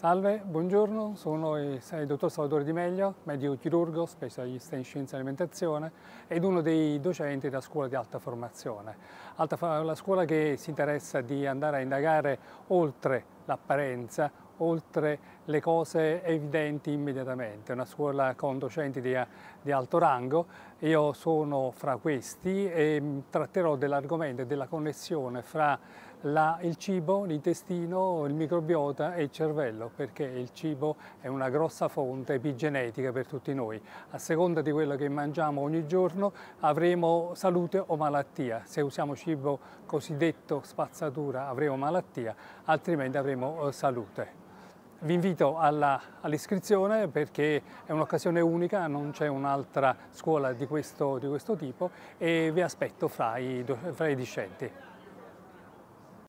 Salve, buongiorno, sono il dottor Salvatore Di Meglio, medico chirurgo, specialista in scienza e alimentazione ed uno dei docenti della scuola di alta formazione. Alta, la scuola che si interessa di andare a indagare oltre l'apparenza, oltre le cose evidenti immediatamente. Una scuola con docenti di, di alto rango, io sono fra questi e tratterò dell'argomento e della connessione fra la, il cibo, l'intestino, il microbiota e il cervello, perché il cibo è una grossa fonte epigenetica per tutti noi. A seconda di quello che mangiamo ogni giorno avremo salute o malattia. Se usiamo cibo cosiddetto spazzatura avremo malattia, altrimenti avremo eh, salute. Vi invito all'iscrizione all perché è un'occasione unica, non c'è un'altra scuola di questo, di questo, tipo e vi aspetto fra i, fra i discenti.